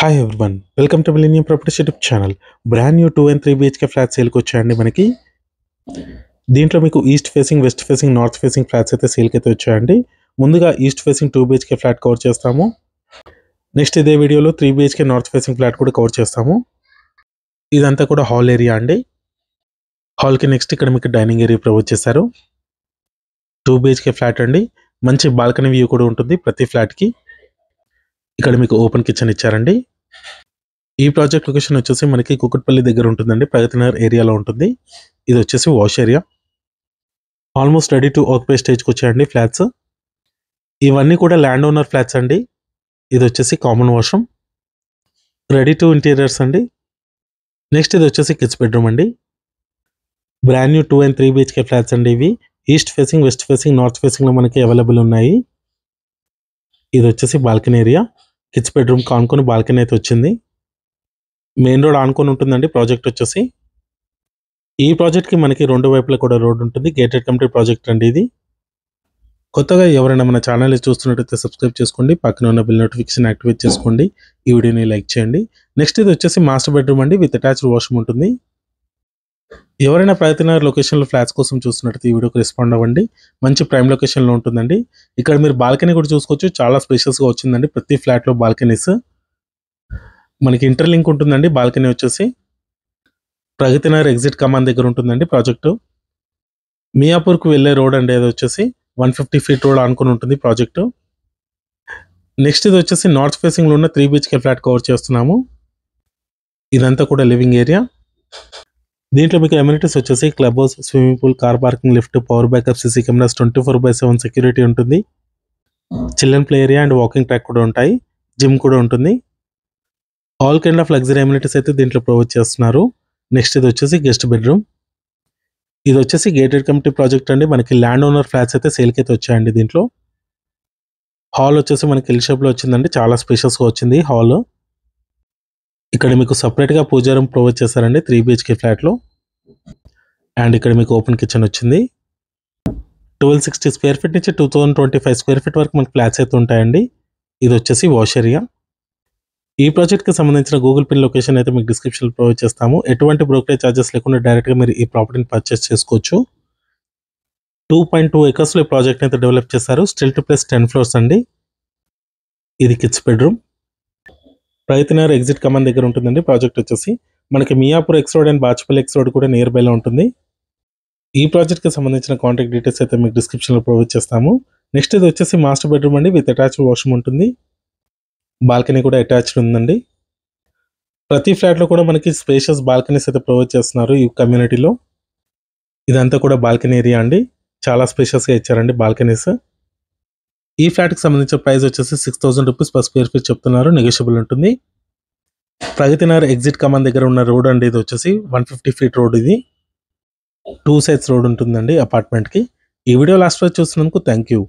hi everyone welcome to millennium properties YouTube channel brand new two and three BHK flat సేల్కి వచ్చాయండి మనకి దీంట్లో మీకు east facing west facing north facing flats అయితే సేల్కి అయితే వచ్చాయండి ముందుగా east facing two BHK flat cover చేస్తాము నెక్స్ట్ ఇదే వీడియోలో three BHK north facing flat కూడా కవర్ చేస్తాము ఇదంతా కూడా హాల్ ఏరియా అండి హాల్కి నెక్స్ట్ ఇక్కడ మీకు డైనింగ్ ఏరియా ప్రొవైడ్ చేశారు టూ బీహెచ్కే ఫ్లాట్ అండి మంచి బాల్కనీ వ్యూ కూడా ఉంటుంది ప్రతి ఫ్లాట్కి ఇక్కడ మీకు ఓపెన్ కిచెన్ ఇచ్చారండి ఈ ప్రాజెక్ట్ లొకేషన్ వచ్చేసి మనకి కుక్కట్పల్లి దగ్గర ఉంటుందండి ప్రగతినగర్ ఏరియాలో ఉంటుంది ఇది వచ్చేసి wash area almost ready to occupy స్టేజ్కి వచ్చాయండి ఫ్లాట్స్ ఇవన్నీ కూడా ల్యాండ్ ఓనర్ ఫ్లాట్స్ అండి ఇది వచ్చేసి common washroom ready to interiors అండి నెక్స్ట్ ఇది వచ్చేసి కిడ్స్ బెడ్రూమ్ అండి brand new two and three BHK flats అండి ఇవి east facing west facing north ఫేసింగ్లో మనకి అవైలబుల్ ఉన్నాయి ఇది వచ్చేసి బాల్కనీ ఏరియా కిడ్స్ బెడ్రూమ్ కానుకొని బాల్కనీ అయితే వచ్చింది మెయిన్ రోడ్ ఆనుకొని ఉంటుందండి ప్రాజెక్ట్ వచ్చేసి ఈ ప్రాజెక్ట్కి మనకి రెండు వైపులా కూడా రోడ్ ఉంటుంది గేటెడ్ కమిటీ ప్రాజెక్ట్ అండి ఇది కొత్తగా ఎవరైనా మన ఛానల్ చూస్తున్నట్టయితే సబ్స్క్రైబ్ చేసుకోండి పక్కన ఉన్న బిల్ నోటిఫికేషన్ యాక్టివేట్ చేసుకోండి ఈ వీడియోని లైక్ చేయండి నెక్స్ట్ ఇది వచ్చేసి మాస్టర్ బెడ్రూమ్ అండి విత్ అటాచ్డ్ వాష్రూమ్ ఉంటుంది ఎవరైనా ప్రయత్నగర్ లొకేషన్లో ఫ్లాట్స్ కోసం చూస్తున్నట్టు ఈ వీడియోకి రెస్పాండ్ అవ్వండి మంచి ప్రైమ్ లొకేషన్లో ఉంటుందండి ఇక్కడ మీరు బాల్కనీ కూడా చూసుకోవచ్చు చాలా స్పెషల్స్గా వచ్చిందండి ప్రతి ఫ్లాట్లో బాల్కనీస్ మనకి ఇంటర్లింక్ ఉంటుందండి బాల్కనీ వచ్చేసి ప్రగతినగర్ ఎగ్జిట్ కమాండ్ దగ్గర ఉంటుందండి ప్రాజెక్టు మియాపూర్కు వెళ్ళే రోడ్ అండి అది వచ్చేసి వన్ ఫిఫ్టీ ఫీట్ రోడ్ అనుకుని ఉంటుంది ప్రాజెక్టు నెక్స్ట్ ఇది వచ్చేసి నార్త్ ఫేసింగ్లో ఉన్న త్రీ బీచ్కే ఫ్లాట్ కవర్ చేస్తున్నాము ఇదంతా కూడా లివింగ్ ఏరియా దీంట్లో మీకు ఎమ్యూనిటీస్ వచ్చేసి club house swimming pool car parking lift power backup CC cameras twenty four by seven security ఉంటుంది children play area and walking track కూడా ఉంటాయి జిమ్ కూడా ఉంటుంది all kind of luxury amenities అయితే దీంట్లో ప్రొవైడ్ చేస్తున్నారు నెక్స్ట్ ఇది వచ్చేసి గెస్ట్ బెడ్రూమ్ ఇది వచ్చేసి గేటెడ్ కమిటీ ప్రాజెక్ట్ అండి మనకి ల్యాండ్ ఓనర్ ఫ్లాట్స్ అయితే సేల్కి అయితే వచ్చాయండి దీంట్లో హాల్ వచ్చేసి మనకి ఎల్ షేప్లో వచ్చిందండి చాలా స్పెషల్స్గా వచ్చింది హాల్ ఇక్కడ మీకు సపరేట్గా పూజారం ప్రొవైడ్ చేస్తారండి త్రీ బిహెచ్కే ఫ్లాట్లో అండ్ ఇక్కడ మీకు ఓపెన్ కిచెన్ వచ్చింది ట్వెల్వ్ సిక్స్టీ స్క్వేర్ ఫీట్ నుంచి two thousand twenty five square feet వరకు మనకి ఫ్లాట్స్ అయితే ఉంటాయండి ఇది వచ్చేసి వాష్ ఏరియా ఈ ప్రాజెక్ట్కి సంబంధించిన గూగుల్ పిన్ లొకేషన్ అయితే మీకు డిస్క్రిప్షన్లో ప్రొవైడ్ చేస్తాము ఎటువంటి బ్రోకరేజ్ ఛార్జెస్ లేకుండా డైరెక్ట్గా మీరు ఈ ప్రాపర్టీని పర్చేస్ చేసుకోవచ్చు టూ పాయింట్ టూ ఎకర్స్లో ఈ ప్రాజెక్ట్ని అయితే డెవలప్ చేశారు stilt to plus ten floors అండి ఇది కిడ్స్ బెడ్రూమ్ ప్రయత్నర్ ఎగ్జిట్ కమాండ్ దగ్గర ఉంటుందండి ప్రాజెక్ట్ వచ్చేసి మనకి Miyapur X road and Bachupally X road కూడా నియర్ బైలో ఉంటుంది ఈ ప్రాజెక్ట్కి సంబంధించిన కాంటాక్ట్ డీటెయిల్స్ అయితే మీకు డిస్క్రిప్షన్లో ప్రొవైడ్ చేస్తాము నెక్స్ట్ ఇది వచ్చేసి మాస్టర్ బెడ్రూమ్ అండి విత్ అటాచ్డ్ వాష్రూమ్ ఉంటుంది బాల్కనీ కూడా అటాచ్డ్ ఉందండి ప్రతి ఫ్లాట్లో కూడా మనకి స్పేషియస్ బాల్కనీస్ అయితే ప్రొవైడ్ చేస్తున్నారు ఈ కమ్యూనిటీలో ఇదంతా కూడా బాల్కనీ ఏరియా అండి చాలా స్పేషియస్గా ఇచ్చారండి బాల్కనీస్ ఈ ఫ్లాట్కి సంబంధించిన ప్రైస్ వచ్చేసి six thousand rupees per square feet చెప్తున్నారు నెగోషియబుల్ ఉంటుంది ప్రగతి నగర్ ఎగ్జిట్ కమాన్ దగ్గర ఉన్న రోడ్ అండి ఇది వచ్చేసి వన్ ఫిఫ్టీ ఫీట్ రోడ్ ఇది టూ సైడ్స్ రోడ్ ఉంటుందండి అపార్ట్మెంట్కి ఈ వీడియో లాస్ట్ వచ్చి చూసినందుకు థ్యాంక్ యూ